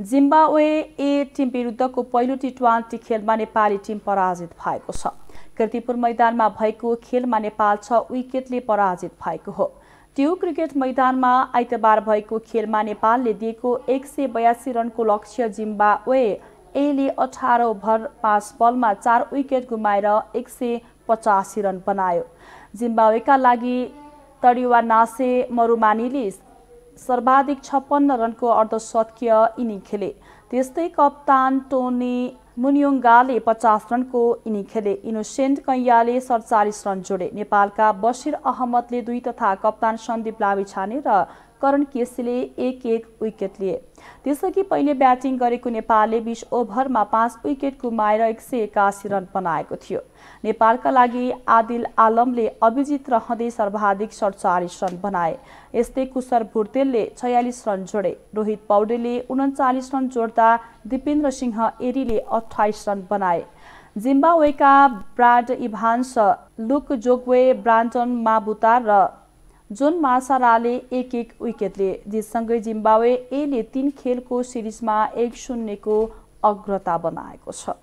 Zimbabwe ए team विरुद्धको पहिलो T twenty खेलमा नेपाली टिम पराजित भएको छ किर्तिपुर मैदानमा भएको खेलमा नेपाल छ विकेटले पराजित भएको हो ट्यु क्रिकेट मैदानमा आइतबार भएको खेलमा नेपालले दिएको एक सय बयासी रनको लक्ष्य जिम्बावे एले अठार ओभर पाँच बलमा चार विकेट गुमाएर एक सय पचासी रन बनायो जिम्बावेका लागि तडिवा नासे मरुमानीले सर्वाधिक छप्पन्न रनको अर्धशतकीय इनिङ खेले त्यस्तै कप्तान टोनी मुनियोङ्गाले पचास रनको इनिङ खेले इनोसेन्ट कैयाले सडचालिस रन जोडे नेपालका बसिर अहमदले दुई तथा कप्तान सन्दीप छाने र करण केसीले एक एक विकेट लिए त्यसअघि पहिले ब्याटिङ गरेको नेपालले बिस ओभरमा पाँच विकेट गुमाएर एक सय एकासी रन बनाएको थियो नेपालका लागि आदिल आलमले अभिजित रहँदै सर्वाधिक सडचालिस रन बनाए यस्तै कुशर भुर्तेलले छयालिस रन जोडे रोहित पौडेलले उन्चालिस रन जोड्दा दिपेन्द्र सिंह एरीले अठाइस रन बनाए जिम्बावेका ब्राड इभान्स लुक जोगवे ब्रान्टन माबुतार र जोन मासाराले एक एक विकेट लिए जितसँगै जिम्बावे एले तीन खेलको सिरिजमा एक शून्यको अग्रता बनाएको छ